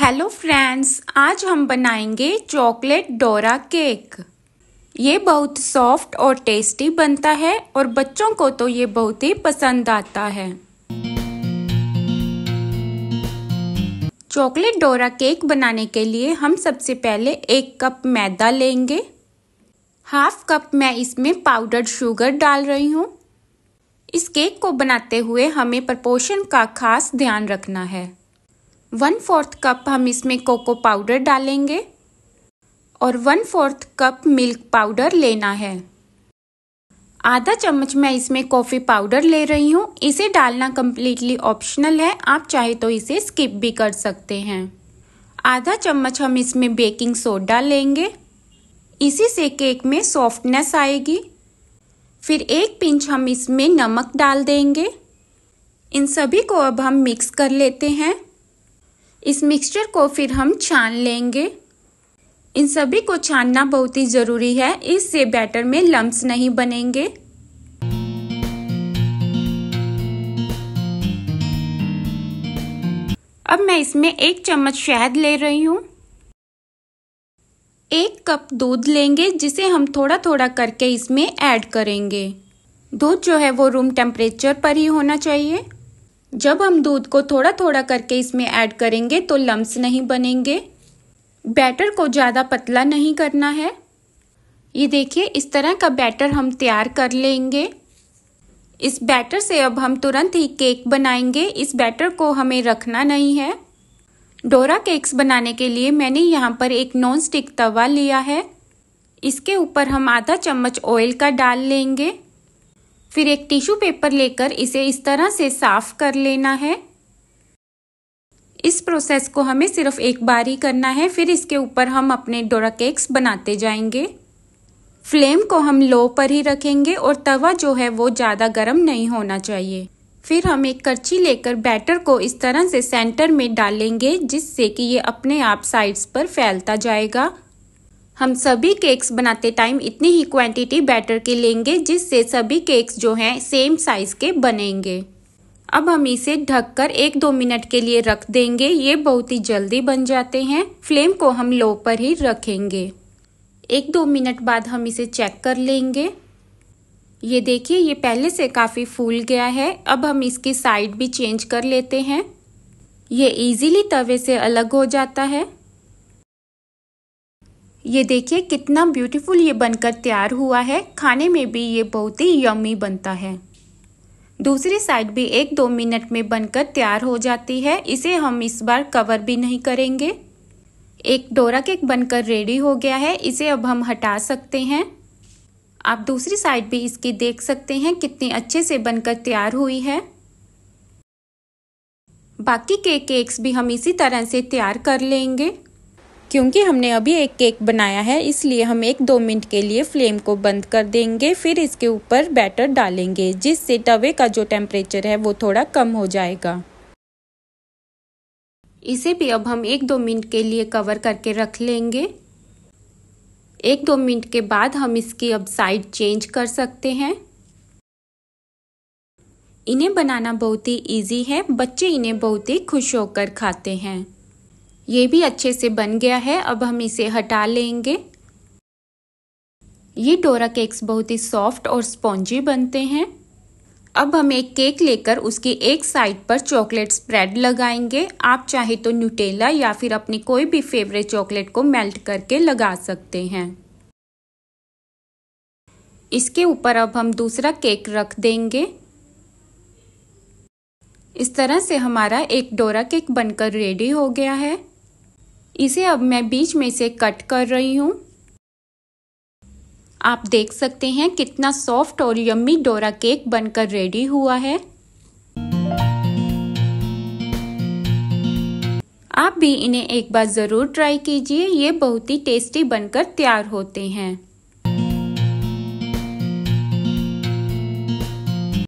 hello friends आज हम बनाएंगे चॉकलेट डोरा केक ये बहुत सॉफ्ट और टेस्टी बनता है और बच्चों को तो ये बहुत ही पसंद आता है चॉकलेट डोरा केक बनाने के लिए हम सबसे पहले एक कप मैदा लेंगे हाफ कप मैं इसमें पाउडर्ड शुगर डाल रही हूँ इस केक को बनाते हुए हमें प्रपोशन का खास ध्यान रखना है वन फोर्थ कप हम इसमें कोको पाउडर डालेंगे और one fourth cup milk powder लेना है आधा चम्मच मैं इसमें कॉफ़ी पाउडर ले रही हूँ इसे डालना कम्प्लीटली ऑप्शनल है आप चाहे तो इसे स्किप भी कर सकते हैं आधा चम्मच हम इसमें बेकिंग सोडा लेंगे इसी से केक में सॉफ्टनेस आएगी फिर एक पिंच हम इसमें नमक डाल देंगे इन सभी को अब हम मिक्स कर लेते हैं इस मिक्सचर को फिर हम छान लेंगे इन सभी को छानना बहुत ही ज़रूरी है इससे बैटर में लम्ब्स नहीं बनेंगे अब मैं इसमें एक चम्मच शहद ले रही हूँ एक कप दूध लेंगे जिसे हम थोड़ा थोड़ा करके इसमें ऐड करेंगे दूध जो है वो रूम टेम्परेचर पर ही होना चाहिए जब हम दूध को थोड़ा थोड़ा करके इसमें ऐड करेंगे तो लम्स नहीं बनेंगे बैटर को ज़्यादा पतला नहीं करना है ये देखिए इस तरह का बैटर हम तैयार कर लेंगे इस बैटर से अब हम तुरंत ही केक बनाएंगे इस बैटर को हमें रखना नहीं है डोरा केक्स बनाने के लिए मैंने यहाँ पर एक नॉन स्टिक तवा लिया है इसके ऊपर हम आधा चम्मच ऑयल का डाल लेंगे फिर एक टिश्यू पेपर लेकर इसे इस तरह से साफ कर लेना है इस प्रोसेस को हमें सिर्फ एक बार ही करना है फिर इसके ऊपर हम अपने डोरा केक्स बनाते जाएंगे फ्लेम को हम लो पर ही रखेंगे और तवा जो है वो ज़्यादा गर्म नहीं होना चाहिए फिर हम एक करछी लेकर बैटर को इस तरह से सेंटर में डालेंगे जिससे कि ये अपने आप साइड्स पर फैलता जाएगा हम सभी केक्स बनाते टाइम इतनी ही क्वांटिटी बैटर की लेंगे जिससे सभी केक्स जो हैं सेम साइज़ के बनेंगे अब हम इसे ढककर एक दो मिनट के लिए रख देंगे ये बहुत ही जल्दी बन जाते हैं फ्लेम को हम लो पर ही रखेंगे एक दो मिनट बाद हम इसे चेक कर लेंगे ये देखिए ये पहले से काफ़ी फूल गया है अब हम इसकी साइड भी चेंज कर लेते हैं ये इजीली तवे से अलग हो जाता है ये देखिए कितना ब्यूटीफुल ये बनकर तैयार हुआ है खाने में भी ये बहुत ही यम्मी बनता है दूसरी साइड भी एक दो मिनट में बनकर तैयार हो जाती है इसे हम इस बार कवर भी नहीं करेंगे एक डोरा केक बनकर रेडी हो गया है इसे अब हम हटा सकते हैं आप दूसरी साइड भी इसकी देख सकते हैं कितनी अच्छे से बनकर तैयार हुई है बाकी के केक्स भी हम इसी तरह से तैयार कर लेंगे क्योंकि हमने अभी एक केक बनाया है इसलिए हम एक दो मिनट के लिए फ्लेम को बंद कर देंगे फिर इसके ऊपर बैटर डालेंगे जिससे तवे का जो टेम्परेचर है वो थोड़ा कम हो जाएगा इसे भी अब हम एक दो मिनट के लिए कवर करके रख लेंगे एक दो मिनट के बाद हम इसकी अब साइड चेंज कर सकते हैं इन्हें बनाना बहुत ही इजी है बच्चे इन्हें बहुत ही खुश होकर खाते हैं ये भी अच्छे से बन गया है अब हम इसे हटा लेंगे ये डोरा केक्स बहुत ही सॉफ्ट और स्पॉन्जी बनते हैं अब हम एक केक लेकर उसकी एक साइड पर चॉकलेट स्प्रेड लगाएंगे आप चाहे तो न्यूटेला या फिर अपनी कोई भी फेवरेट चॉकलेट को मेल्ट करके लगा सकते हैं इसके ऊपर अब हम दूसरा केक रख देंगे इस तरह से हमारा एक डोरा केक बनकर रेडी हो गया है इसे अब मैं बीच में से कट कर रही हूँ आप देख सकते हैं कितना सॉफ्ट और यम्मी डोरा केक बनकर रेडी हुआ है आप भी इन्हें एक बार ज़रूर ट्राई कीजिए ये बहुत ही टेस्टी बनकर तैयार होते हैं